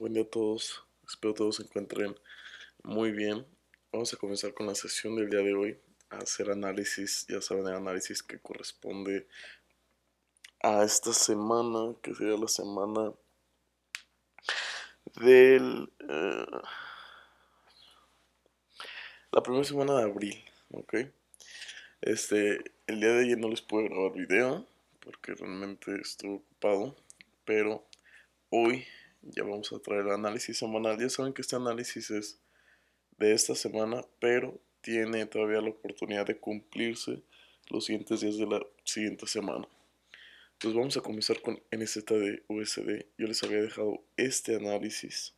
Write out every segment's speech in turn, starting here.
Buen día a todos, espero todos se encuentren muy bien. Vamos a comenzar con la sesión del día de hoy, a hacer análisis, ya saben, el análisis que corresponde a esta semana, que sería la semana del... Eh, la primera semana de abril, ¿ok? Este, el día de ayer no les pude grabar video porque realmente estuve ocupado, pero hoy ya vamos a traer el análisis semanal. Ya saben que este análisis es de esta semana, pero tiene todavía la oportunidad de cumplirse los siguientes días de la siguiente semana. Entonces vamos a comenzar con nzd USD. Yo les había dejado este análisis.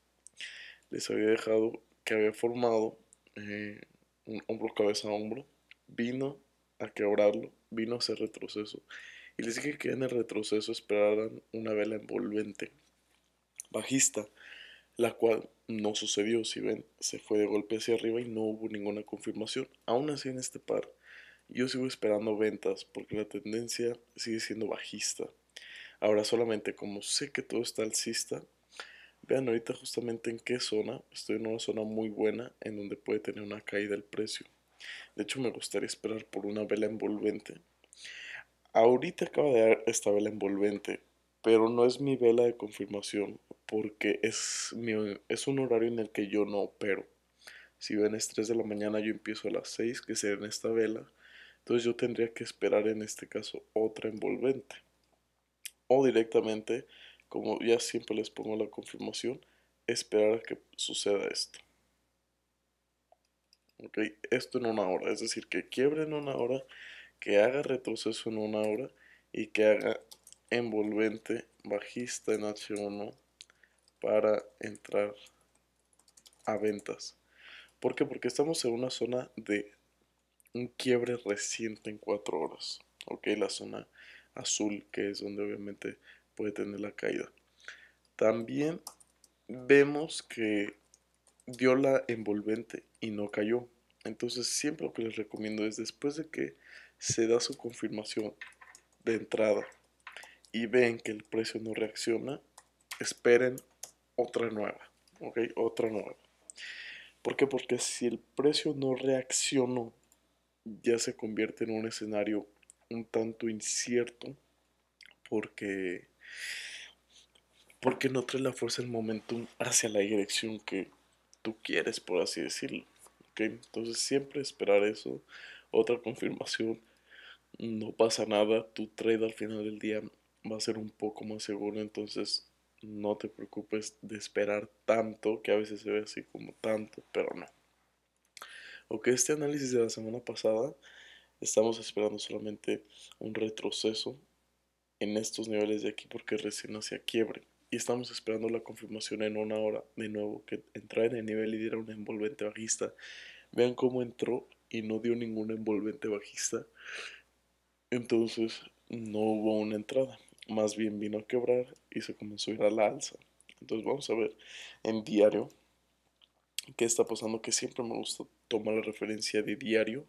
Les había dejado que había formado eh, un hombro cabeza a hombro. Vino a quebrarlo, vino a hacer retroceso. Y les dije que en el retroceso esperaran una vela envolvente bajista, la cual no sucedió, si ven, se fue de golpe hacia arriba y no hubo ninguna confirmación. Aún así en este par, yo sigo esperando ventas porque la tendencia sigue siendo bajista. Ahora solamente como sé que todo está alcista, vean ahorita justamente en qué zona, estoy en una zona muy buena en donde puede tener una caída del precio. De hecho me gustaría esperar por una vela envolvente. Ahorita acaba de dar esta vela envolvente, pero no es mi vela de confirmación porque es, mi, es un horario en el que yo no opero. Si ven es 3 de la mañana, yo empiezo a las 6, que sea en esta vela. Entonces yo tendría que esperar en este caso otra envolvente. O directamente, como ya siempre les pongo la confirmación, esperar a que suceda esto. Ok, esto en una hora, es decir, que quiebre en una hora, que haga retroceso en una hora y que haga envolvente bajista en H1 para entrar a ventas. porque Porque estamos en una zona de un quiebre reciente en 4 horas. Ok, la zona azul que es donde obviamente puede tener la caída. También vemos que dio la envolvente y no cayó. Entonces siempre lo que les recomiendo es después de que se da su confirmación de entrada y ven que el precio no reacciona, esperen otra nueva. ¿Ok? Otra nueva. ¿Por qué? Porque si el precio no reaccionó, ya se convierte en un escenario un tanto incierto porque porque no trae la fuerza el momentum hacia la dirección que tú quieres, por así decirlo. ¿okay? Entonces siempre esperar eso, otra confirmación, no pasa nada, tu trade al final del día va a ser un poco más seguro, entonces no te preocupes de esperar tanto, que a veces se ve así como tanto, pero no. Aunque este análisis de la semana pasada, estamos esperando solamente un retroceso en estos niveles de aquí porque recién hacía quiebre. Y estamos esperando la confirmación en una hora de nuevo que entra en el nivel y diera un envolvente bajista. Vean cómo entró y no dio ningún envolvente bajista. Entonces no hubo una entrada más bien vino a quebrar y se comenzó a ir a la alza. Entonces vamos a ver en diario qué está pasando, que siempre me gusta tomar la referencia de diario.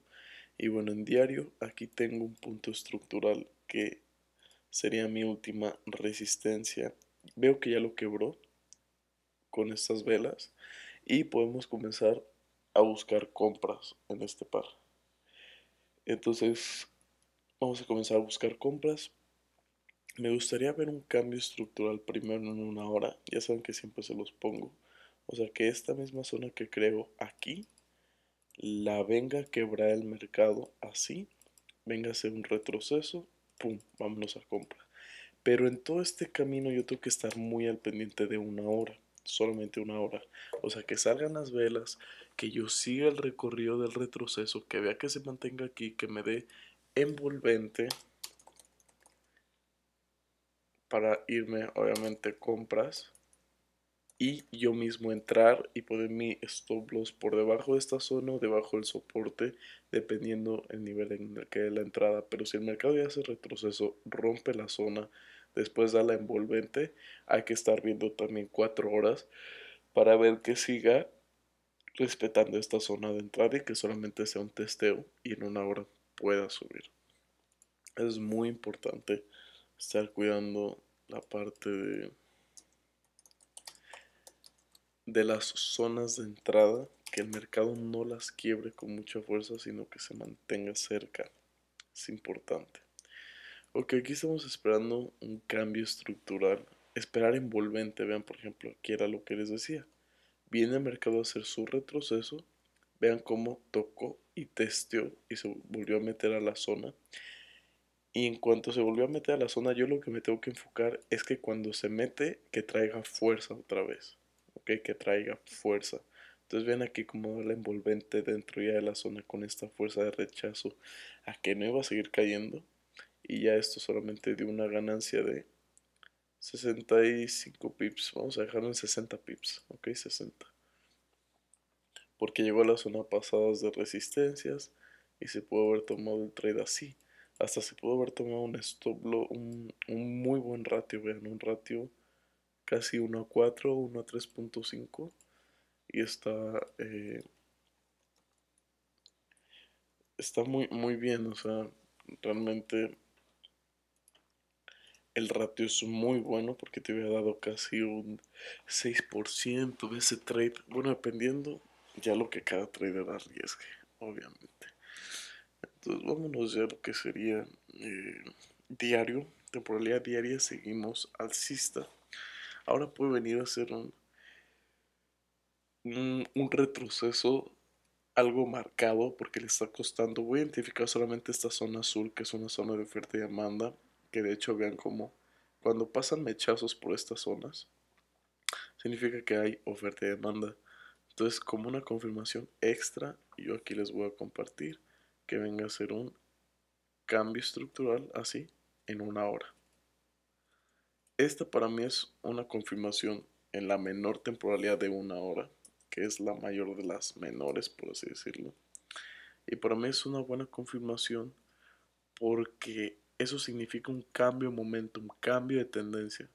Y bueno, en diario aquí tengo un punto estructural que sería mi última resistencia. Veo que ya lo quebró con estas velas y podemos comenzar a buscar compras en este par. Entonces vamos a comenzar a buscar compras me gustaría ver un cambio estructural primero en una hora. Ya saben que siempre se los pongo. O sea, que esta misma zona que creo aquí, la venga a quebrar el mercado así, venga a hacer un retroceso, pum, vámonos a compra. Pero en todo este camino yo tengo que estar muy al pendiente de una hora, solamente una hora. O sea, que salgan las velas, que yo siga el recorrido del retroceso, que vea que se mantenga aquí, que me dé envolvente para irme, obviamente, compras y yo mismo entrar y poner mi stop loss por debajo de esta zona o debajo del soporte, dependiendo el nivel en el que dé la entrada. Pero si el mercado ya hace retroceso, rompe la zona, después da la envolvente, hay que estar viendo también 4 horas para ver que siga respetando esta zona de entrada y que solamente sea un testeo y en una hora pueda subir. Es muy importante estar cuidando la parte de, las zonas de entrada, que el mercado no las quiebre con mucha fuerza, sino que se mantenga cerca. Es importante. Ok, aquí estamos esperando un cambio estructural. Esperar envolvente, vean por ejemplo, aquí era lo que les decía. Viene el mercado a hacer su retroceso, vean cómo tocó y testeó y se volvió a meter a la zona y en cuanto se volvió a meter a la zona, yo lo que me tengo que enfocar es que cuando se mete, que traiga fuerza otra vez. ¿Ok? Que traiga fuerza. Entonces ven aquí como la envolvente dentro ya de la zona con esta fuerza de rechazo a que no iba a seguir cayendo. Y ya esto solamente dio una ganancia de 65 pips. Vamos a dejarlo en 60 pips. Ok, 60. Porque llegó a la zona pasadas de resistencias y se pudo haber tomado el trade así hasta se pudo haber tomado un stop loss, un, muy buen ratio, vean, un ratio casi 1 a 4, 1 a 3.5 y está, eh, está muy, muy bien, o sea, realmente el ratio es muy bueno porque te hubiera dado casi un 6% de ese trade, bueno, dependiendo ya lo que cada trader arriesgue, obviamente. Entonces vámonos ya a lo que sería eh, diario, temporalidad diaria, seguimos alcista. Ahora puede venir a ser un, un, retroceso algo marcado porque le está costando. Voy a identificar solamente esta zona azul, que es una zona de oferta y demanda, que de hecho vean como cuando pasan mechazos por estas zonas, significa que hay oferta y demanda. Entonces, como una confirmación extra, yo aquí les voy a compartir venga a ser un cambio estructural así en una hora. Esta para mí es una confirmación en la menor temporalidad de una hora, que es la mayor de las menores, por así decirlo. Y para mí es una buena confirmación porque eso significa un cambio de un cambio de tendencia.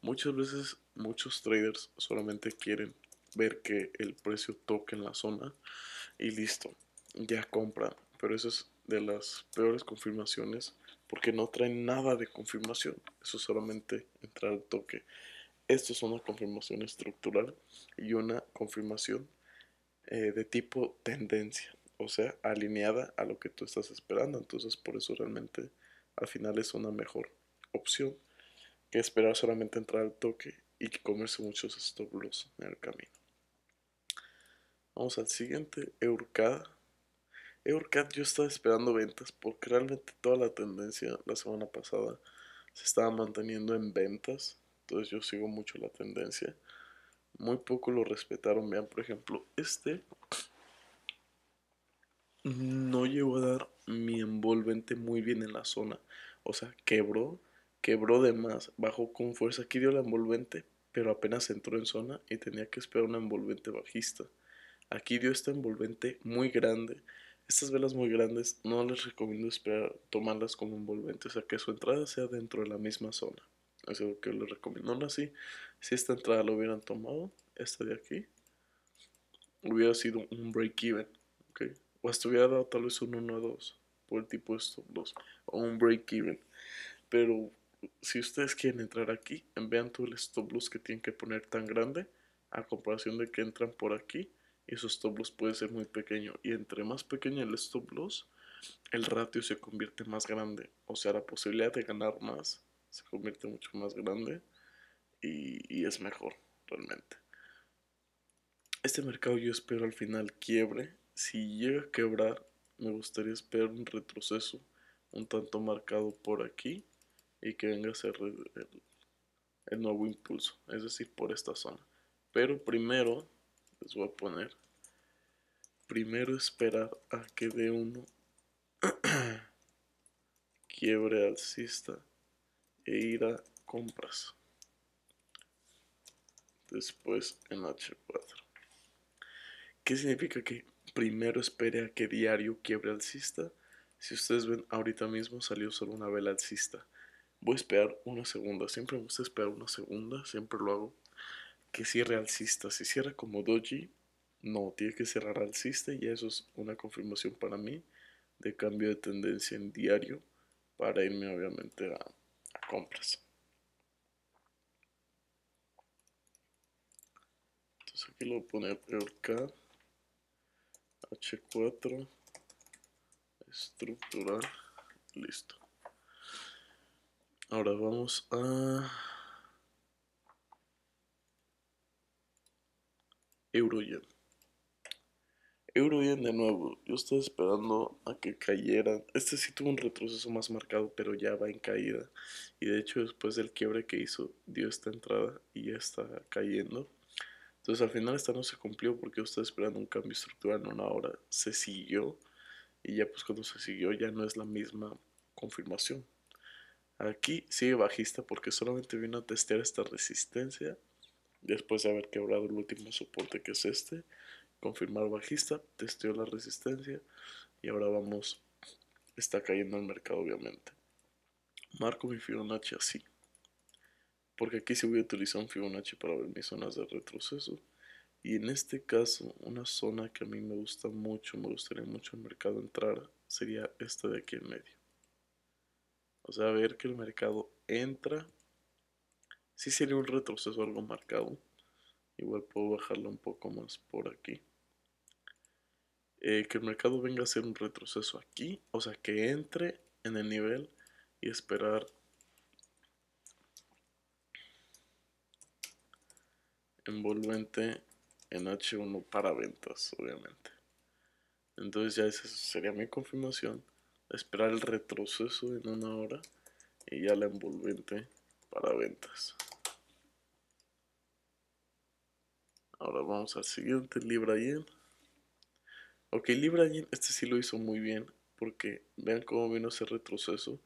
Muchas veces muchos traders solamente quieren ver que el precio toque en la zona y listo, ya compran pero eso es de las peores confirmaciones porque no trae nada de confirmación, eso es solamente entrar al toque. Esto es una confirmación estructural y una confirmación eh, de tipo tendencia, o sea, alineada a lo que tú estás esperando, entonces por eso realmente al final es una mejor opción que esperar solamente entrar al toque y comerse muchos stop loss en el camino. Vamos al siguiente, EURCADA. Eurcat yo estaba esperando ventas porque realmente toda la tendencia la semana pasada se estaba manteniendo en ventas. Entonces yo sigo mucho la tendencia. Muy poco lo respetaron. Vean, por ejemplo, este no llegó a dar mi envolvente muy bien en la zona. O sea, quebró, quebró de más, bajó con fuerza. Aquí dio la envolvente, pero apenas entró en zona y tenía que esperar una envolvente bajista. Aquí dio esta envolvente muy grande estas velas muy grandes no les recomiendo esperar tomarlas como envolventes o sea que su entrada sea dentro de la misma zona. Eso es lo que les recomiendo. No así, si esta entrada lo hubieran tomado, esta de aquí, hubiera sido un break-even, O hasta hubiera dado tal vez un 1 a 2 por el tipo de stop loss o un break-even. Pero si ustedes quieren entrar aquí, vean todo el stop loss que tienen que poner tan grande a comparación de que entran por aquí su stop loss puede ser muy pequeño. Y entre más pequeño el stop loss, el ratio se convierte más grande. O sea, la posibilidad de ganar más se convierte mucho más grande y, y es mejor realmente. Este mercado yo espero al final quiebre. Si llega a quebrar, me gustaría esperar un retroceso un tanto marcado por aquí y que venga a ser el nuevo impulso, es decir, por esta zona. Pero primero les voy a poner primero esperar a que de uno quiebre alcista e ir a compras después en H4 ¿qué significa que primero espere a que diario quiebre alcista? si ustedes ven ahorita mismo salió solo una vela alcista voy a esperar una segunda siempre me gusta esperar una segunda siempre lo hago que cierre alcista. Si cierra como doji, no, tiene que cerrar alcista y eso es una confirmación para mí de cambio de tendencia en diario para irme obviamente a, compras. Entonces aquí lo voy a poner H4 estructural, listo. Ahora vamos a Eurogen. Eurogen de nuevo, yo estaba esperando a que cayera Este sí tuvo un retroceso más marcado, pero ya va en caída. Y de hecho, después del quiebre que hizo, dio esta entrada y ya está cayendo. Entonces, al final, esta no se cumplió porque yo estaba esperando un cambio estructural en una hora. Se siguió y ya, pues, cuando se siguió, ya no es la misma confirmación. Aquí sigue bajista porque solamente vino a testear esta resistencia Después de haber quebrado el último soporte que es este, confirmar bajista, testeó la resistencia y ahora vamos, está cayendo el mercado obviamente. Marco mi Fibonacci así, porque aquí sí voy a utilizar un Fibonacci para ver mis zonas de retroceso. Y en este caso, una zona que a mí me gusta mucho, me gustaría mucho el mercado entrar, sería esta de aquí en medio. O sea, ver que el mercado entra si sería un retroceso algo marcado. Igual puedo bajarlo un poco más por aquí. Eh, que el mercado venga a hacer un retroceso aquí, o sea, que entre en el nivel y esperar envolvente en H1 para ventas, obviamente. Entonces ya esa sería mi confirmación. Esperar el retroceso en una hora y ya la envolvente para ventas. Ahora vamos al siguiente, Libra Yen. Ok, Libra Yen, este sí lo hizo muy bien, porque vean cómo vino ese retroceso.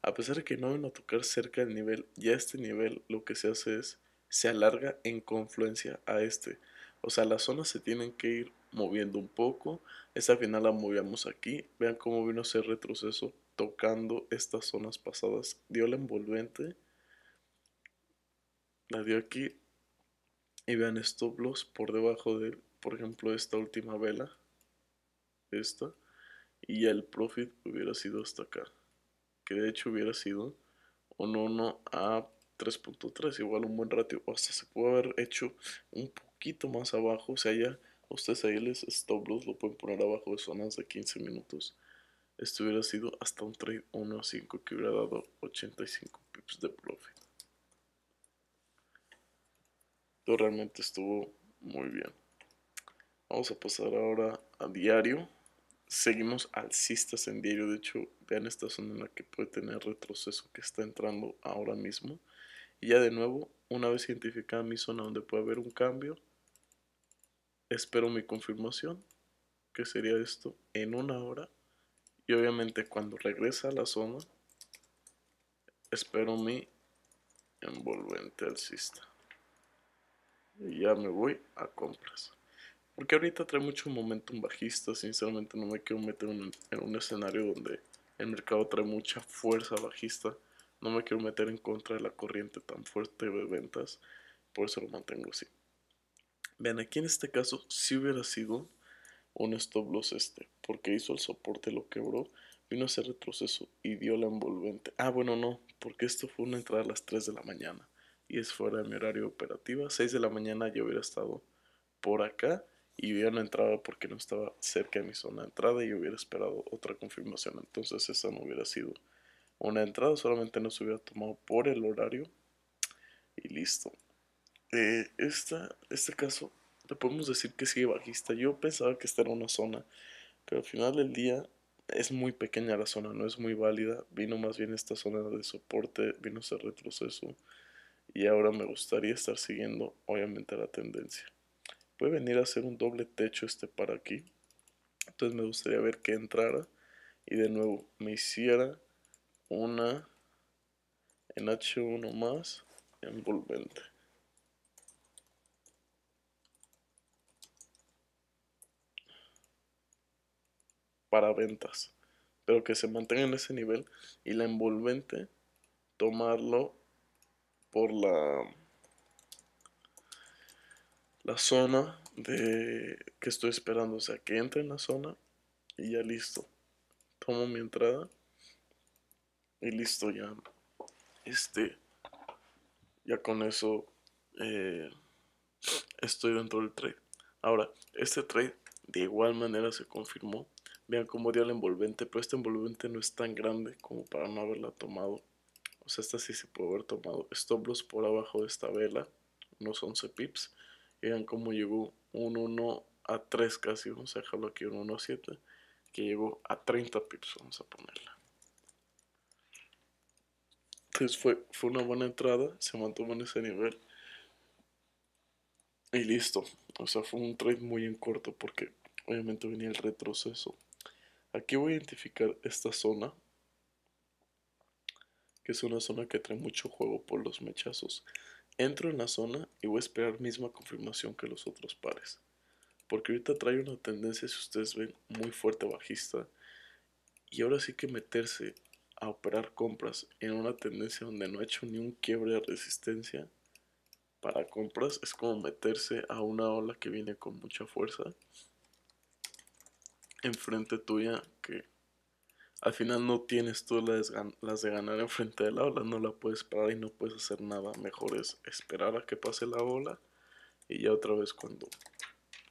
A pesar de que no vino a tocar cerca del nivel, ya este nivel lo que se hace es, se alarga en confluencia a este. O sea, las zonas se tienen que ir moviendo un poco. Esta final la movíamos aquí. Vean cómo vino ese retroceso tocando estas zonas pasadas. Dio la envolvente. La dio aquí, y vean stop loss por debajo de, por ejemplo, esta última vela, esta, y ya el profit hubiera sido hasta acá, que de hecho hubiera sido un 1 a 3.3, igual un buen ratio, o hasta se puede haber hecho un poquito más abajo, o sea, ya ustedes ahí les stop loss lo pueden poner abajo de zonas de 15 minutos. Esto hubiera sido hasta un trade 1 a 5 que hubiera dado 85 pips de profit realmente estuvo muy bien. Vamos a pasar ahora a diario. Seguimos alcistas en diario. De hecho, vean esta zona en la que puede tener retroceso que está entrando ahora mismo. Y ya de nuevo, una vez identificada mi zona donde puede haber un cambio, espero mi confirmación, que sería esto, en una hora. Y obviamente cuando regresa a la zona, espero mi envolvente alcista y ya me voy a compras. Porque ahorita trae mucho momentum bajista, sinceramente no me quiero meter en, un escenario donde el mercado trae mucha fuerza bajista. No me quiero meter en contra de la corriente tan fuerte de ventas, por eso lo mantengo así. Vean, aquí en este caso si hubiera sido un stop loss este, porque hizo el soporte, lo quebró, vino a hacer retroceso y dio la envolvente. Ah, bueno, no, porque esto fue una entrada a las 3 de la mañana y es fuera de mi horario operativa. 6 de la mañana yo hubiera estado por acá y hubiera entrado no porque no estaba cerca de mi zona de entrada y hubiera esperado otra confirmación. Entonces esa no hubiera sido una entrada, solamente se hubiera tomado por el horario y listo. Eh, este caso le podemos decir que sigue bajista. Yo pensaba que esta era una zona, pero al final del día es muy pequeña la zona, no es muy válida. Vino más bien esta zona de soporte, vino ese retroceso y ahora me gustaría estar siguiendo obviamente la tendencia. Puede venir a hacer un doble techo este para aquí. Entonces me gustaría ver que entrara y de nuevo me hiciera una en H1 más envolvente. Para ventas. Pero que se mantenga en ese nivel y la envolvente tomarlo por la, la zona de que estoy esperando, o sea, que entre en la zona y ya listo. Tomo mi entrada y listo ya. Este, ya con eso eh, estoy dentro del trade. Ahora, este trade de igual manera se confirmó. Vean cómo dio el envolvente, pero este envolvente no es tan grande como para no haberla tomado sea, esta sí se puede haber tomado stop loss por abajo de esta vela, unos 11 pips. vean cómo llegó un 1 a 3 casi, vamos a dejarlo aquí un 1 a 7, que llegó a 30 pips, vamos a ponerla. Entonces fue, fue una buena entrada, se mantuvo en ese nivel. Y listo, o sea, fue un trade muy en corto porque obviamente venía el retroceso. Aquí voy a identificar esta zona, que es una zona que trae mucho juego por los mechazos. Entro en la zona y voy a esperar misma confirmación que los otros pares. Porque ahorita trae una tendencia, si ustedes ven, muy fuerte bajista. Y ahora sí que meterse a operar compras en una tendencia donde no ha hecho ni un quiebre de resistencia para compras es como meterse a una ola que viene con mucha fuerza enfrente tuya que al final no tienes tú las, las de ganar enfrente de la ola, no la puedes parar y no puedes hacer nada. Mejor es esperar a que pase la ola y ya otra vez cuando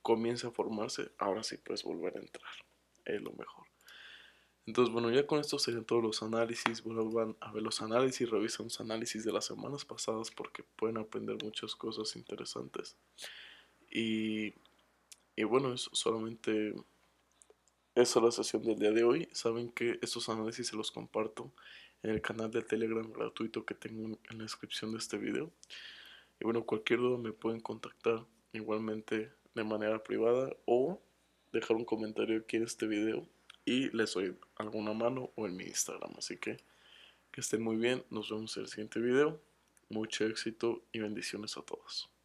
comience a formarse, ahora sí puedes volver a entrar. Es lo mejor. Entonces, bueno, ya con esto serían todos los análisis. van a ver los análisis, revisan los análisis de las semanas pasadas porque pueden aprender muchas cosas interesantes. Y, y bueno, eso solamente esa es la sesión del día de hoy. Saben que estos análisis se los comparto en el canal de Telegram gratuito que tengo en la descripción de este video. Y bueno, cualquier duda me pueden contactar igualmente de manera privada o dejar un comentario aquí en este video y les doy alguna mano o en mi Instagram. Así que que estén muy bien. Nos vemos en el siguiente video. Mucho éxito y bendiciones a todos.